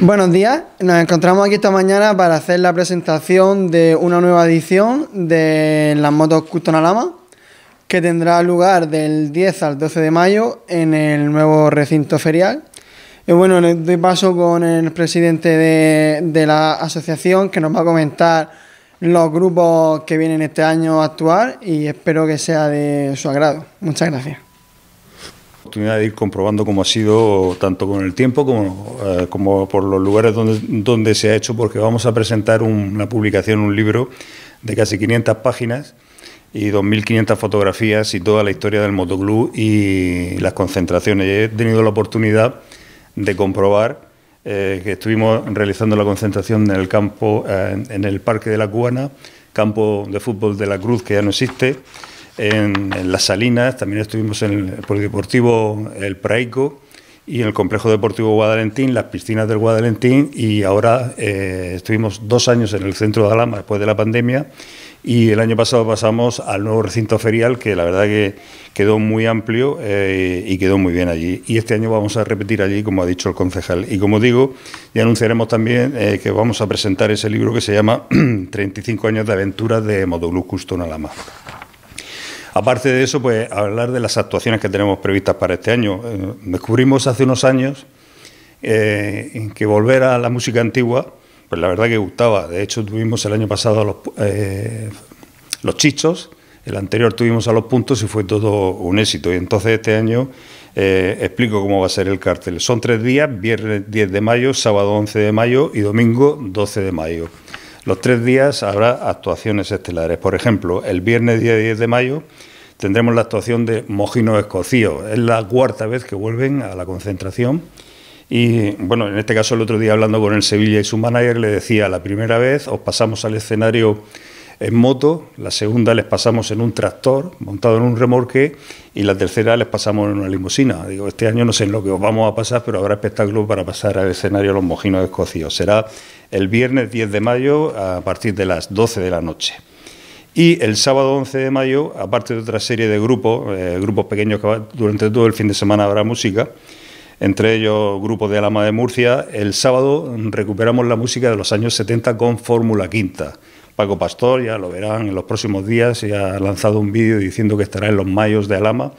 Buenos días, nos encontramos aquí esta mañana para hacer la presentación de una nueva edición de las motos Custom que tendrá lugar del 10 al 12 de mayo en el nuevo recinto ferial. Y bueno, le doy paso con el presidente de la asociación que nos va a comentar los grupos que vienen este año a actuar y espero que sea de su agrado. Muchas gracias oportunidad de ir comprobando cómo ha sido tanto con el tiempo como, eh, como por los lugares donde, donde, se ha hecho, porque vamos a presentar una publicación, un libro de casi 500 páginas y 2.500 fotografías y toda la historia del motoclub y las concentraciones. He tenido la oportunidad de comprobar eh, que estuvimos realizando la concentración en el campo, eh, en el Parque de la Cubana, campo de fútbol de la Cruz que ya no existe en, Las Salinas, también estuvimos en el Polideportivo El Praico y en el Complejo Deportivo Guadalentín, las piscinas del Guadalentín y ahora eh, estuvimos dos años en el centro de Alama después de la pandemia y el año pasado pasamos al nuevo recinto ferial que la verdad que quedó muy amplio eh, y quedó muy bien allí y este año vamos a repetir allí como ha dicho el concejal y como digo ya anunciaremos también eh, que vamos a presentar ese libro que se llama 35 años de aventuras de Modulus Custon Alama. Aparte de eso, pues hablar de las actuaciones que tenemos previstas para este año. Eh, descubrimos hace unos años eh, que volver a la música antigua, pues la verdad que gustaba. De hecho, tuvimos el año pasado los, eh, los chichos, el anterior tuvimos a los puntos y fue todo un éxito. Y entonces este año explico cómo va a ser el cartel. Son tres días, viernes 10 de mayo, sábado 11 de mayo y domingo 12 de mayo. Los tres días habrá actuaciones estelares. Por ejemplo, el viernes día 10 de mayo tendremos la actuación de Mojino-Escocío... Es la cuarta vez que vuelven a la concentración. Y bueno, en este caso el otro día hablando con el Sevilla y su manager le decía, la primera vez os pasamos al escenario en moto, la segunda les pasamos en un tractor montado en un remorque... y la tercera les pasamos en una limusina. Digo, este año no sé en lo que os vamos a pasar, pero habrá espectáculo para pasar al escenario Los Mojinos Escocidos. Será el viernes 10 de mayo a partir de las 12 de la noche. Y el sábado 11 de mayo, aparte de otra serie de grupos, eh, grupos pequeños que durante todo el fin de semana habrá música, entre ellos grupos de Alama de Murcia. El sábado recuperamos la música de los años 70 con Fórmula Quinta. Paco Pastor, ya lo verán en los próximos días, ya ha lanzado un vídeo diciendo que estará en los mayos de Alama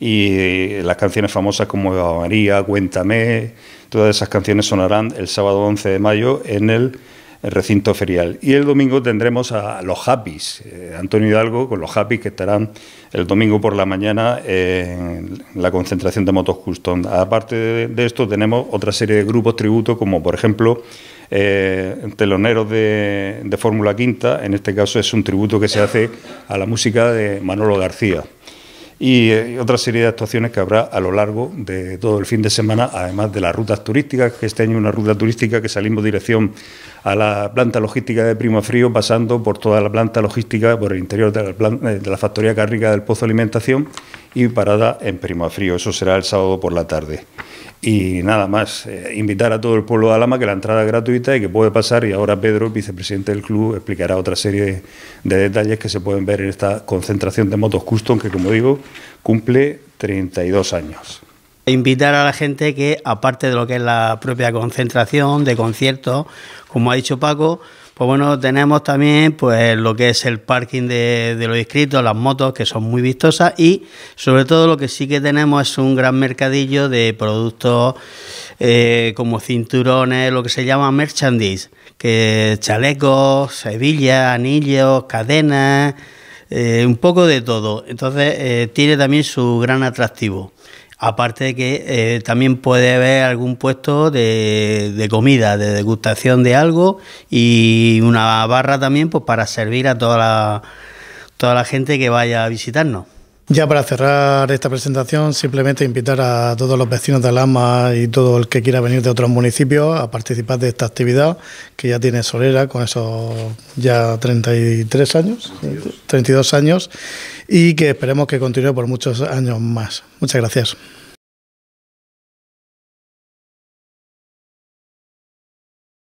y eh, las canciones famosas como Eva María, Cuéntame, todas esas canciones sonarán el sábado 11 de mayo en el el recinto ferial. Y el domingo tendremos a los Happys, eh, Antonio Hidalgo con los Happys que estarán el domingo por la mañana en la concentración de motos custom. Aparte de, esto tenemos otra serie de grupos tributos como por ejemplo eh, teloneros de, de Fórmula Quinta, en este caso es un tributo que se hace a la música de Manolo García y eh, otra serie de actuaciones que habrá a lo largo de todo el fin de semana, además de las rutas turísticas, que este año una ruta turística que salimos dirección a la planta logística de Primo Frío, pasando por toda la planta logística, por el interior de la, eh, de la factoría cárnica del Pozo Alimentación y parada en Primo Frío. Eso será el sábado por la tarde. Y nada más, eh, invitar a todo el pueblo de Alama que la entrada es gratuita y que puede pasar. Y ahora Pedro, vicepresidente del club, explicará otra serie de detalles que se pueden ver en esta concentración de motos custom que, como digo, cumple 32 años. Invitar a la gente que, aparte de lo que es la propia concentración de conciertos, como ha dicho Paco, pues bueno, tenemos también pues lo que es el parking de, los inscritos, las motos que son muy vistosas y sobre todo lo que sí que tenemos es un gran mercadillo de productos eh, como cinturones, lo que se llama merchandise, que chalecos, Sevilla, anillos, cadenas, eh, un poco de todo. Entonces eh, tiene también su gran atractivo. Aparte de que eh, también puede haber algún puesto de, de, comida, de degustación de algo y una barra también pues, para servir a toda la, toda la gente que vaya a visitarnos. Ya para cerrar esta presentación, simplemente invitar a todos los vecinos de Alhama y todo el que quiera venir de otros municipios a participar de esta actividad que ya tiene Solera con esos ya 33 años, 32 años y que esperemos que continúe por muchos años más. Muchas gracias.